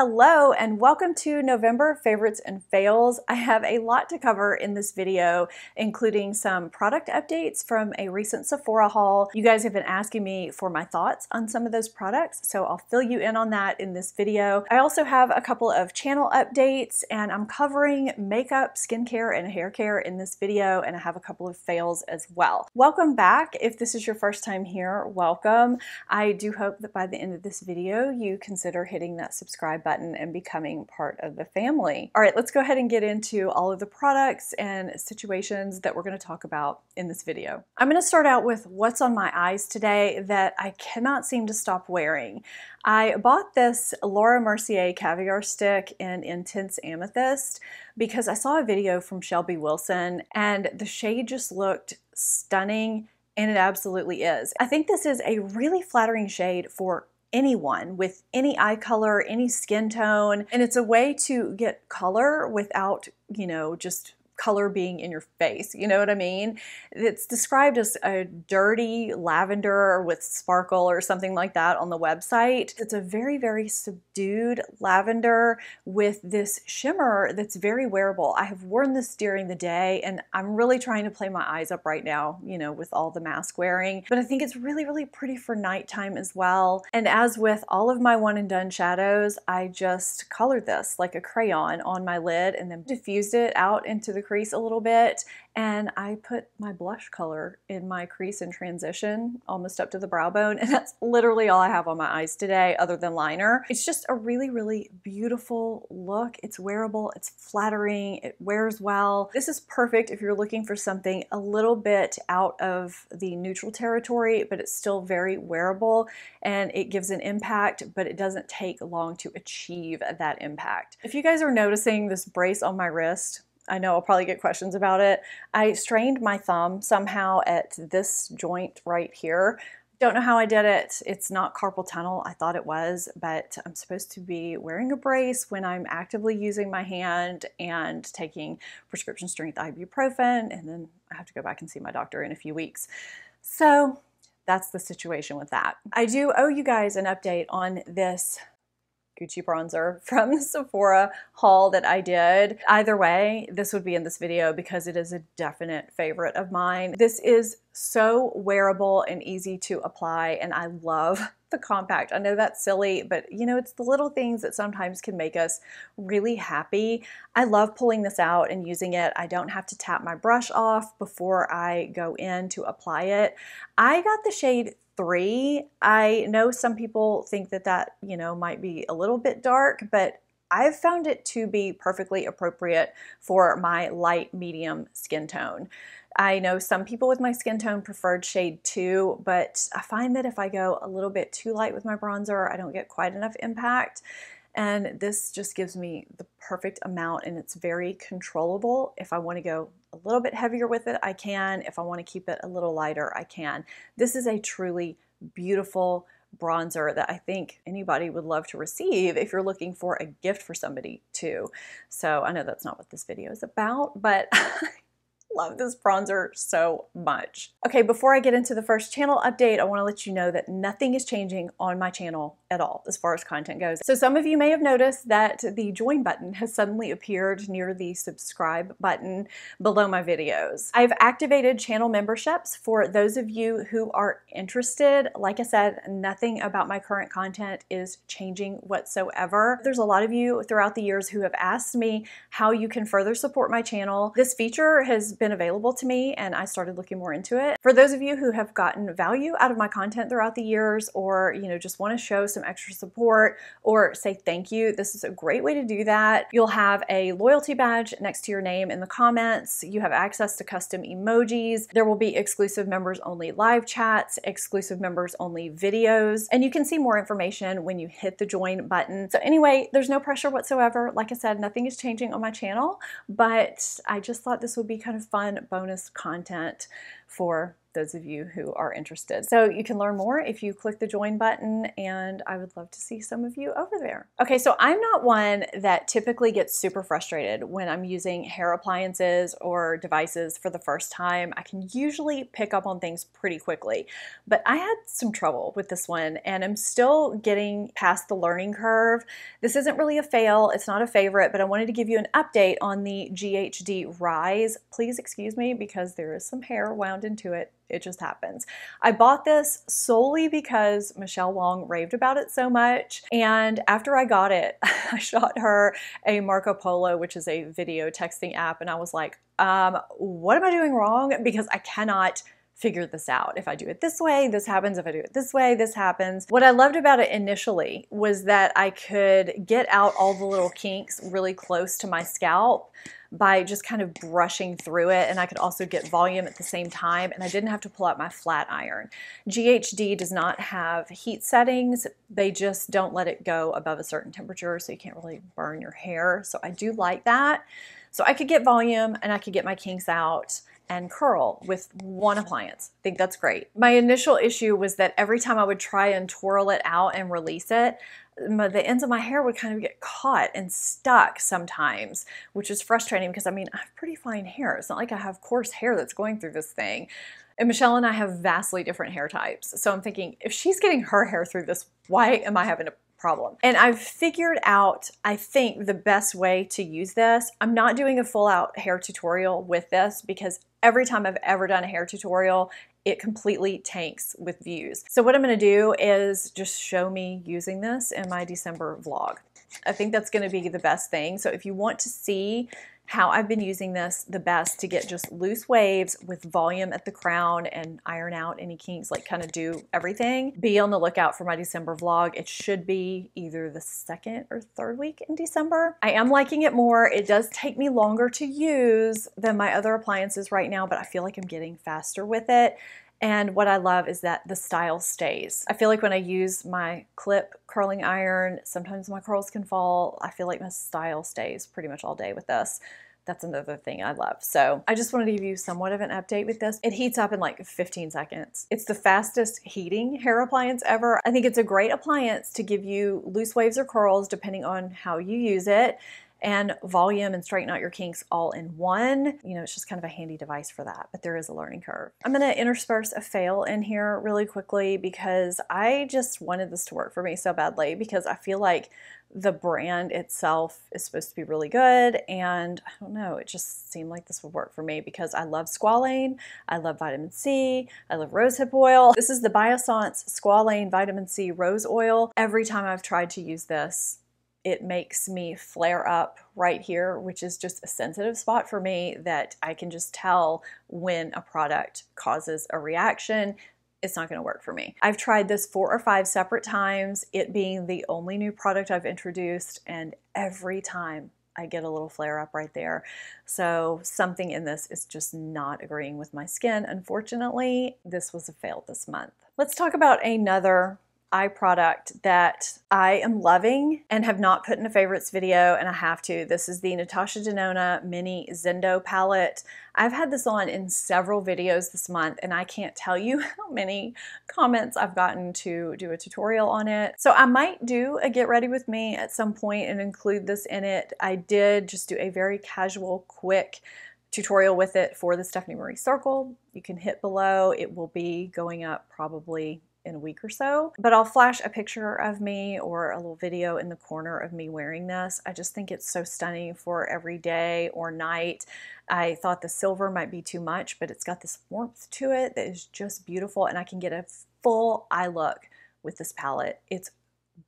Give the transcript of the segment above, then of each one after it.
Hello and welcome to November Favorites and Fails. I have a lot to cover in this video, including some product updates from a recent Sephora haul. You guys have been asking me for my thoughts on some of those products, so I'll fill you in on that in this video. I also have a couple of channel updates and I'm covering makeup, skincare, and hair care in this video, and I have a couple of fails as well. Welcome back. If this is your first time here, welcome. I do hope that by the end of this video, you consider hitting that subscribe button button and becoming part of the family. All right, let's go ahead and get into all of the products and situations that we're gonna talk about in this video. I'm gonna start out with what's on my eyes today that I cannot seem to stop wearing. I bought this Laura Mercier caviar stick in Intense Amethyst because I saw a video from Shelby Wilson and the shade just looked stunning and it absolutely is. I think this is a really flattering shade for anyone with any eye color, any skin tone, and it's a way to get color without, you know, just color being in your face. You know what I mean? It's described as a dirty lavender with sparkle or something like that on the website. It's a very, very subdued lavender with this shimmer that's very wearable. I have worn this during the day and I'm really trying to play my eyes up right now, you know, with all the mask wearing. But I think it's really, really pretty for nighttime as well. And as with all of my one and done shadows, I just colored this like a crayon on my lid and then diffused it out into the crease a little bit and I put my blush color in my crease and transition almost up to the brow bone and that's literally all I have on my eyes today other than liner. It's just a really really beautiful look. It's wearable, it's flattering, it wears well. This is perfect if you're looking for something a little bit out of the neutral territory but it's still very wearable and it gives an impact but it doesn't take long to achieve that impact. If you guys are noticing this brace on my wrist, I know I'll probably get questions about it. I strained my thumb somehow at this joint right here. Don't know how I did it. It's not carpal tunnel. I thought it was, but I'm supposed to be wearing a brace when I'm actively using my hand and taking prescription strength ibuprofen. And then I have to go back and see my doctor in a few weeks. So that's the situation with that. I do owe you guys an update on this Gucci bronzer from the Sephora haul that I did. Either way, this would be in this video because it is a definite favorite of mine. This is so wearable and easy to apply and I love the compact. I know that's silly, but you know, it's the little things that sometimes can make us really happy. I love pulling this out and using it. I don't have to tap my brush off before I go in to apply it. I got the shade three. I know some people think that that, you know, might be a little bit dark, but I've found it to be perfectly appropriate for my light medium skin tone. I know some people with my skin tone preferred shade two, but I find that if I go a little bit too light with my bronzer, I don't get quite enough impact. And this just gives me the perfect amount and it's very controllable. If I wanna go a little bit heavier with it, I can. If I wanna keep it a little lighter, I can. This is a truly beautiful bronzer that I think anybody would love to receive if you're looking for a gift for somebody too. So I know that's not what this video is about, but love this bronzer so much. Okay, before I get into the first channel update, I wanna let you know that nothing is changing on my channel at all as far as content goes. So some of you may have noticed that the join button has suddenly appeared near the subscribe button below my videos. I've activated channel memberships for those of you who are interested. Like I said, nothing about my current content is changing whatsoever. There's a lot of you throughout the years who have asked me how you can further support my channel. This feature has been available to me and I started looking more into it. For those of you who have gotten value out of my content throughout the years or you know just want to show some some extra support or say thank you, this is a great way to do that. You'll have a loyalty badge next to your name in the comments. You have access to custom emojis. There will be exclusive members only live chats, exclusive members only videos, and you can see more information when you hit the join button. So anyway, there's no pressure whatsoever. Like I said, nothing is changing on my channel, but I just thought this would be kind of fun bonus content for those of you who are interested. So you can learn more if you click the join button, and I would love to see some of you over there. Okay, so I'm not one that typically gets super frustrated when I'm using hair appliances or devices for the first time. I can usually pick up on things pretty quickly, but I had some trouble with this one, and I'm still getting past the learning curve. This isn't really a fail, it's not a favorite, but I wanted to give you an update on the GHD Rise. Please excuse me because there is some hair wound into it it just happens. I bought this solely because Michelle Wong raved about it so much. And after I got it, I shot her a Marco Polo, which is a video texting app. And I was like, um, what am I doing wrong? Because I cannot figure this out. If I do it this way, this happens. If I do it this way, this happens. What I loved about it initially was that I could get out all the little kinks really close to my scalp by just kind of brushing through it and I could also get volume at the same time and I didn't have to pull out my flat iron. GHD does not have heat settings. They just don't let it go above a certain temperature so you can't really burn your hair. So I do like that. So I could get volume and I could get my kinks out and curl with one appliance. I think that's great. My initial issue was that every time I would try and twirl it out and release it, my, the ends of my hair would kind of get caught and stuck sometimes, which is frustrating because I mean, I have pretty fine hair. It's not like I have coarse hair that's going through this thing. And Michelle and I have vastly different hair types. So I'm thinking, if she's getting her hair through this, why am I having to problem. And I've figured out, I think, the best way to use this. I'm not doing a full out hair tutorial with this because every time I've ever done a hair tutorial, it completely tanks with views. So what I'm gonna do is just show me using this in my December vlog. I think that's gonna be the best thing. So if you want to see how I've been using this the best to get just loose waves with volume at the crown and iron out any kinks, like kind of do everything. Be on the lookout for my December vlog. It should be either the second or third week in December. I am liking it more. It does take me longer to use than my other appliances right now, but I feel like I'm getting faster with it. And what I love is that the style stays. I feel like when I use my clip curling iron, sometimes my curls can fall. I feel like my style stays pretty much all day with this. That's another thing I love. So I just wanted to give you somewhat of an update with this. It heats up in like 15 seconds. It's the fastest heating hair appliance ever. I think it's a great appliance to give you loose waves or curls depending on how you use it and volume and straighten out your kinks all in one. You know, it's just kind of a handy device for that, but there is a learning curve. I'm gonna intersperse a fail in here really quickly because I just wanted this to work for me so badly because I feel like the brand itself is supposed to be really good and I don't know it just seemed like this would work for me because I love squalane, I love vitamin C, I love rosehip oil. This is the Biosance squalane vitamin C rose oil. Every time I've tried to use this it makes me flare up right here, which is just a sensitive spot for me that I can just tell when a product causes a reaction. It's not going to work for me. I've tried this four or five separate times, it being the only new product I've introduced, and every time I get a little flare up right there. So something in this is just not agreeing with my skin. Unfortunately, this was a fail this month. Let's talk about another eye product that I am loving and have not put in a favorites video and I have to. This is the Natasha Denona Mini Zendo palette. I've had this on in several videos this month and I can't tell you how many comments I've gotten to do a tutorial on it. So I might do a get ready with me at some point and include this in it. I did just do a very casual, quick tutorial with it for the Stephanie Marie Circle. You can hit below. It will be going up probably in a week or so, but I'll flash a picture of me or a little video in the corner of me wearing this. I just think it's so stunning for every day or night. I thought the silver might be too much, but it's got this warmth to it that is just beautiful and I can get a full eye look with this palette. It's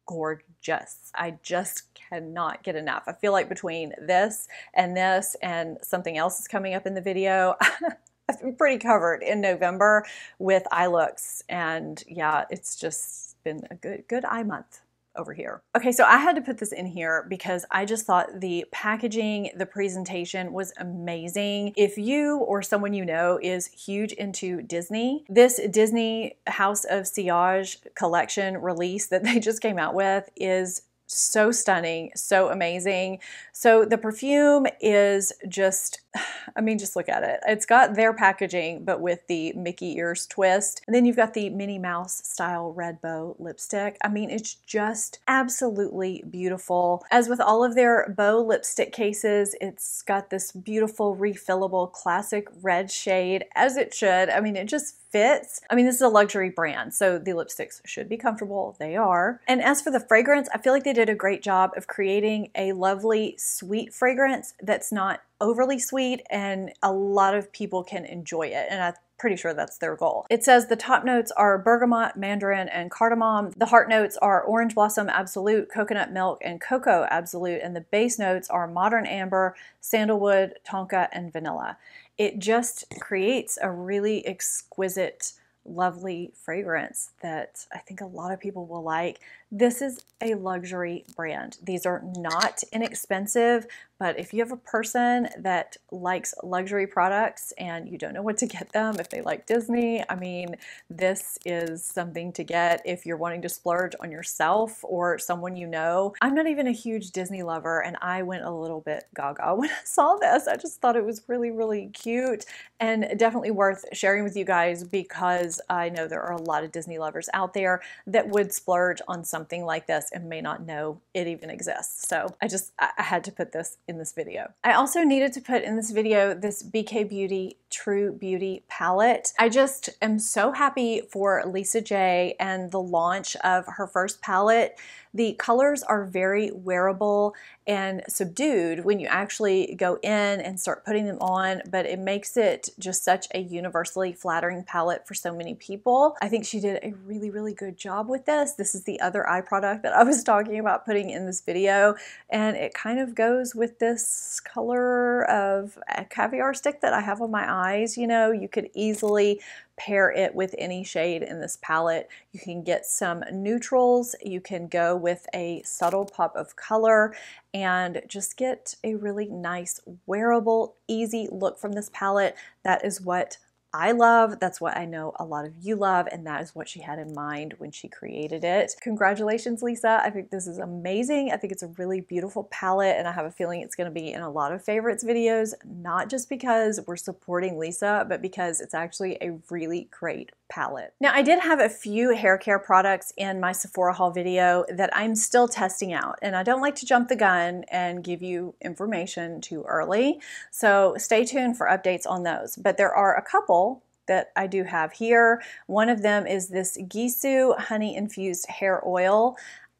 gorgeous. I just cannot get enough. I feel like between this and this and something else is coming up in the video, pretty covered in November with eye looks. And yeah, it's just been a good, good eye month over here. Okay, so I had to put this in here because I just thought the packaging, the presentation was amazing. If you or someone you know is huge into Disney, this Disney House of Sillage collection release that they just came out with is so stunning, so amazing. So the perfume is just I mean, just look at it. It's got their packaging, but with the Mickey ears twist. And then you've got the Minnie Mouse style red bow lipstick. I mean, it's just absolutely beautiful. As with all of their bow lipstick cases, it's got this beautiful refillable classic red shade, as it should. I mean, it just fits. I mean, this is a luxury brand, so the lipsticks should be comfortable. They are. And as for the fragrance, I feel like they did a great job of creating a lovely, sweet fragrance that's not overly sweet and a lot of people can enjoy it. And I pretty sure that's their goal. It says the top notes are bergamot, mandarin, and cardamom. The heart notes are orange blossom absolute, coconut milk, and cocoa absolute. And the base notes are modern amber, sandalwood, tonka, and vanilla. It just creates a really exquisite, lovely fragrance that I think a lot of people will like. This is a luxury brand. These are not inexpensive, but if you have a person that likes luxury products and you don't know what to get them, if they like Disney, I mean, this is something to get if you're wanting to splurge on yourself or someone you know. I'm not even a huge Disney lover and I went a little bit gaga when I saw this. I just thought it was really, really cute and definitely worth sharing with you guys because I know there are a lot of Disney lovers out there that would splurge on some something like this and may not know it even exists. So I just, I had to put this in this video. I also needed to put in this video this BK Beauty True Beauty palette. I just am so happy for Lisa J and the launch of her first palette. The colors are very wearable and subdued when you actually go in and start putting them on, but it makes it just such a universally flattering palette for so many people. I think she did a really, really good job with this. This is the other eye product that I was talking about putting in this video, and it kind of goes with this color of a caviar stick that I have on my eye eyes, you know, you could easily pair it with any shade in this palette. You can get some neutrals, you can go with a subtle pop of color and just get a really nice wearable, easy look from this palette. That is what I love. That's what I know a lot of you love, and that is what she had in mind when she created it. Congratulations, Lisa. I think this is amazing. I think it's a really beautiful palette, and I have a feeling it's gonna be in a lot of favorites videos, not just because we're supporting Lisa, but because it's actually a really great palette. Now I did have a few hair care products in my Sephora haul video that I'm still testing out and I don't like to jump the gun and give you information too early. So stay tuned for updates on those. But there are a couple that I do have here. One of them is this Gisu honey infused hair oil.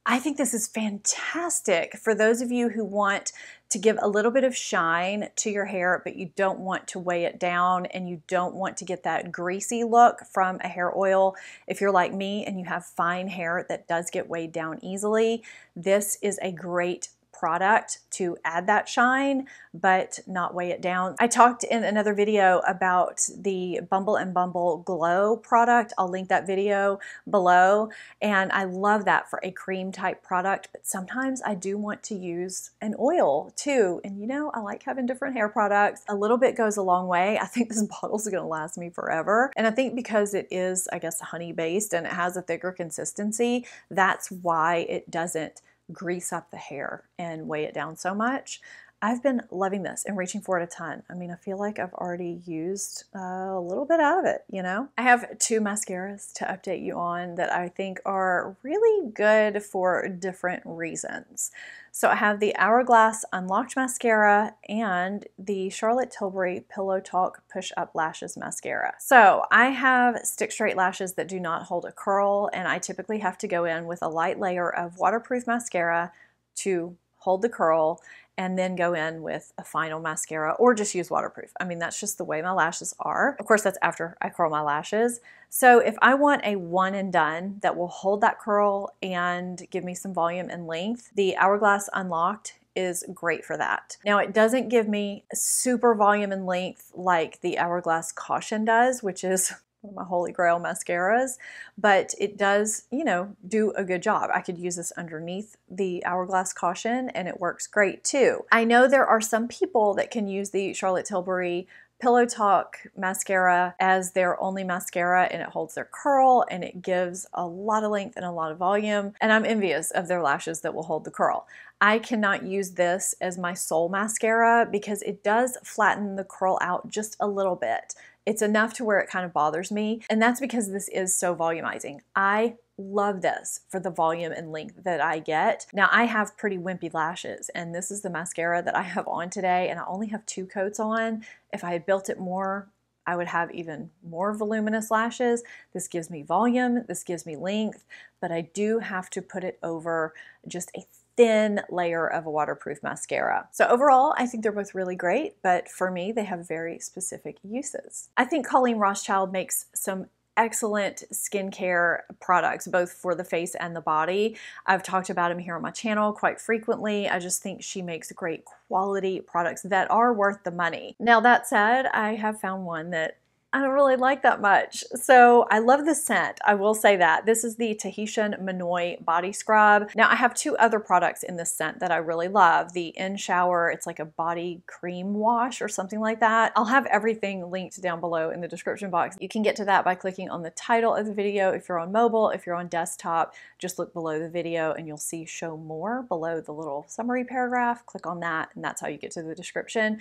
I think this is fantastic for those of you who want to give a little bit of shine to your hair, but you don't want to weigh it down and you don't want to get that greasy look from a hair oil. If you're like me and you have fine hair that does get weighed down easily, this is a great product to add that shine, but not weigh it down. I talked in another video about the Bumble and Bumble Glow product. I'll link that video below. And I love that for a cream type product, but sometimes I do want to use an oil too. And you know, I like having different hair products. A little bit goes a long way. I think this bottle's gonna last me forever. And I think because it is, I guess, honey based and it has a thicker consistency, that's why it doesn't grease up the hair and weigh it down so much. I've been loving this and reaching for it a ton. I mean, I feel like I've already used uh, a little bit out of it, you know? I have two mascaras to update you on that I think are really good for different reasons. So I have the Hourglass Unlocked Mascara and the Charlotte Tilbury Pillow Talk Push Up Lashes Mascara. So I have stick straight lashes that do not hold a curl and I typically have to go in with a light layer of waterproof mascara to hold the curl and then go in with a final mascara or just use waterproof. I mean, that's just the way my lashes are. Of course, that's after I curl my lashes. So if I want a one and done that will hold that curl and give me some volume and length, the Hourglass Unlocked is great for that. Now it doesn't give me super volume and length like the Hourglass Caution does, which is my holy grail mascaras, but it does, you know, do a good job. I could use this underneath the Hourglass Caution and it works great too. I know there are some people that can use the Charlotte Tilbury Pillow Talk mascara as their only mascara and it holds their curl and it gives a lot of length and a lot of volume and I'm envious of their lashes that will hold the curl. I cannot use this as my sole mascara because it does flatten the curl out just a little bit it's enough to where it kind of bothers me. And that's because this is so volumizing. I love this for the volume and length that I get. Now I have pretty wimpy lashes and this is the mascara that I have on today and I only have two coats on. If I had built it more, I would have even more voluminous lashes. This gives me volume, this gives me length, but I do have to put it over just a thin layer of a waterproof mascara. So overall, I think they're both really great, but for me, they have very specific uses. I think Colleen Rothschild makes some excellent skincare products, both for the face and the body. I've talked about them here on my channel quite frequently. I just think she makes great quality products that are worth the money. Now, that said, I have found one that I don't really like that much. So I love the scent, I will say that. This is the Tahitian Manoi Body Scrub. Now I have two other products in this scent that I really love. The In Shower, it's like a body cream wash or something like that. I'll have everything linked down below in the description box. You can get to that by clicking on the title of the video if you're on mobile, if you're on desktop, just look below the video and you'll see show more below the little summary paragraph. Click on that and that's how you get to the description.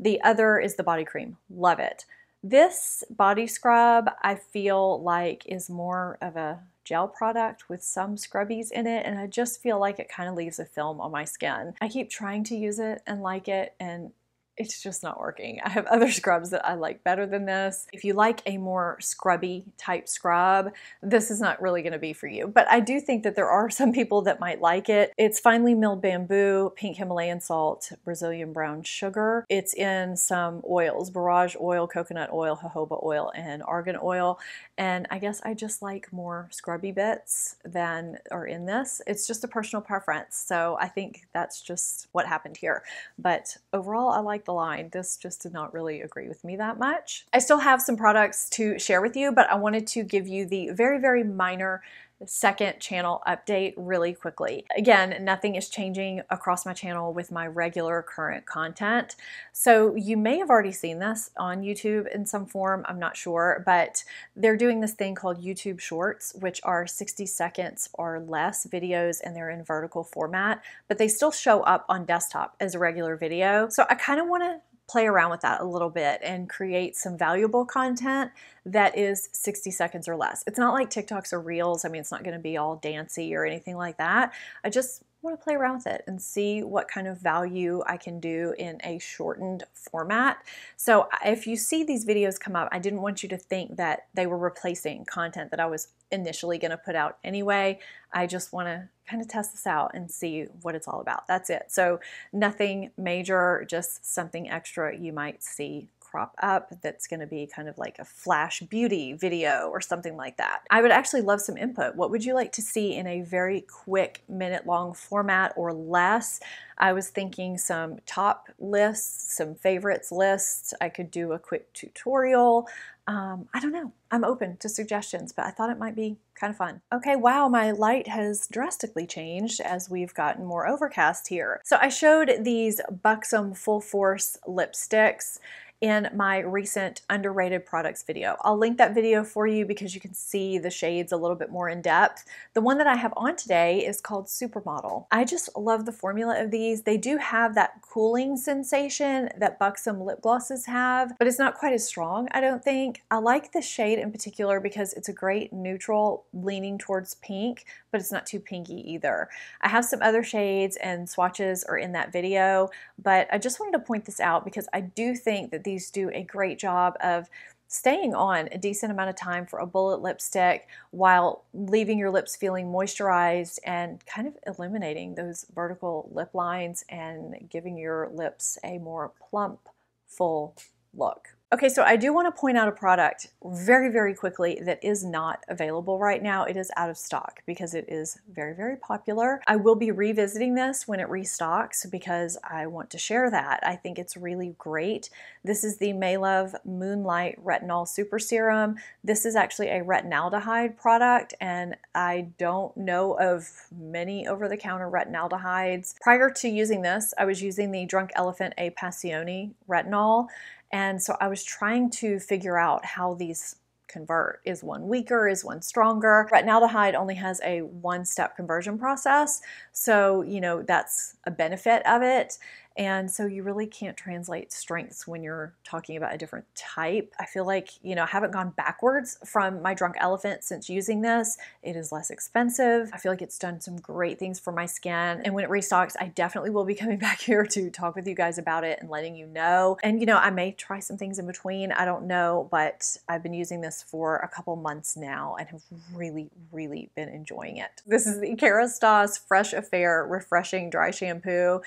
The other is the body cream. Love it. This body scrub I feel like is more of a gel product with some scrubbies in it and I just feel like it kind of leaves a film on my skin. I keep trying to use it and like it and it's just not working. I have other scrubs that I like better than this. If you like a more scrubby type scrub, this is not really gonna be for you. But I do think that there are some people that might like it. It's finely milled bamboo, pink Himalayan salt, Brazilian brown sugar. It's in some oils, barrage oil, coconut oil, jojoba oil, and argan oil. And I guess I just like more scrubby bits than are in this. It's just a personal preference. So I think that's just what happened here. But overall, I like the line. This just did not really agree with me that much. I still have some products to share with you, but I wanted to give you the very, very minor second channel update really quickly. Again, nothing is changing across my channel with my regular current content. So you may have already seen this on YouTube in some form, I'm not sure, but they're doing this thing called YouTube Shorts, which are 60 seconds or less videos and they're in vertical format, but they still show up on desktop as a regular video. So I kind of want to play around with that a little bit and create some valuable content that is 60 seconds or less. It's not like TikToks or Reels. I mean, it's not going to be all dancey or anything like that. I just I want to play around with it and see what kind of value I can do in a shortened format. So if you see these videos come up, I didn't want you to think that they were replacing content that I was initially going to put out anyway. I just want to kind of test this out and see what it's all about. That's it. So nothing major, just something extra you might see crop up that's going to be kind of like a flash beauty video or something like that. I would actually love some input. What would you like to see in a very quick minute long format or less? I was thinking some top lists, some favorites lists. I could do a quick tutorial. Um, I don't know. I'm open to suggestions, but I thought it might be kind of fun. Okay, wow, my light has drastically changed as we've gotten more overcast here. So I showed these Buxom Full Force lipsticks in my recent underrated products video. I'll link that video for you because you can see the shades a little bit more in depth. The one that I have on today is called Supermodel. I just love the formula of these. They do have that cooling sensation that Buxom lip glosses have, but it's not quite as strong, I don't think. I like this shade in particular because it's a great neutral leaning towards pink, but it's not too pinky either. I have some other shades and swatches are in that video, but I just wanted to point this out because I do think that these do a great job of staying on a decent amount of time for a bullet lipstick while leaving your lips feeling moisturized and kind of eliminating those vertical lip lines and giving your lips a more plump, full look. Okay, so I do want to point out a product very, very quickly that is not available right now. It is out of stock because it is very, very popular. I will be revisiting this when it restocks because I want to share that. I think it's really great. This is the Maylove Moonlight Retinol Super Serum. This is actually a retinaldehyde product, and I don't know of many over the counter retinaldehydes. Prior to using this, I was using the Drunk Elephant A Passione retinol and so I was trying to figure out how these convert. Is one weaker? Is one stronger? Retinaldehyde only has a one step conversion process. So, you know, that's a benefit of it. And so you really can't translate strengths when you're talking about a different type. I feel like, you know, I haven't gone backwards from my drunk elephant since using this. It is less expensive. I feel like it's done some great things for my skin. And when it restocks, I definitely will be coming back here to talk with you guys about it and letting you know. And, you know, I may try some things in between. I don't know, but I've been using this for a couple months now and have really, really been enjoying it. This is the Kerastase Fresh Affair Refreshing Dry Shampoo.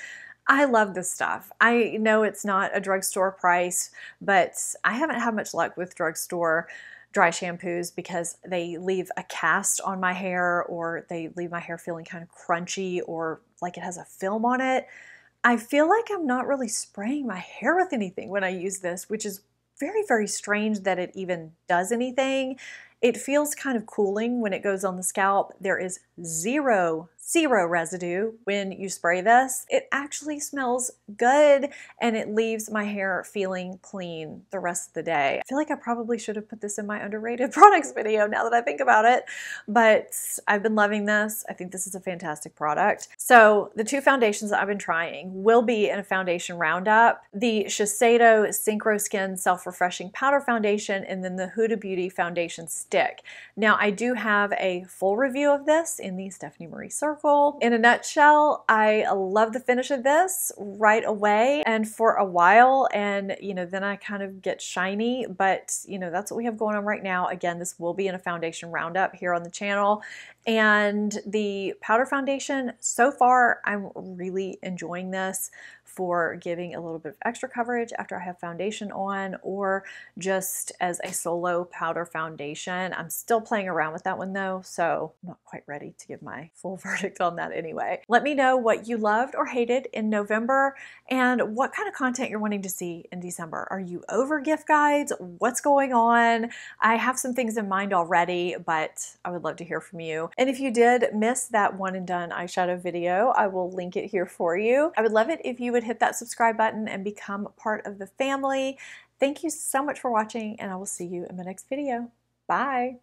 I love this stuff. I know it's not a drugstore price, but I haven't had much luck with drugstore dry shampoos because they leave a cast on my hair or they leave my hair feeling kind of crunchy or like it has a film on it. I feel like I'm not really spraying my hair with anything when I use this, which is very, very strange that it even does anything. It feels kind of cooling when it goes on the scalp. There is zero zero residue when you spray this. It actually smells good and it leaves my hair feeling clean the rest of the day. I feel like I probably should have put this in my underrated products video now that I think about it, but I've been loving this. I think this is a fantastic product. So the two foundations that I've been trying will be in a foundation roundup, the Shiseido Synchro Skin Self Refreshing Powder Foundation, and then the Huda Beauty Foundation Stick. Now I do have a full review of this in the Stephanie Marie Circle circle. In a nutshell, I love the finish of this right away and for a while and you know then I kind of get shiny but you know that's what we have going on right now. Again this will be in a foundation roundup here on the channel and the powder foundation so far I'm really enjoying this for giving a little bit of extra coverage after I have foundation on or just as a solo powder foundation. I'm still playing around with that one though, so I'm not quite ready to give my full verdict verdict on that anyway. Let me know what you loved or hated in November and what kind of content you're wanting to see in December. Are you over gift guides? What's going on? I have some things in mind already, but I would love to hear from you. And if you did miss that one and done eyeshadow video, I will link it here for you. I would love it if you would hit that subscribe button and become part of the family. Thank you so much for watching and I will see you in my next video. Bye.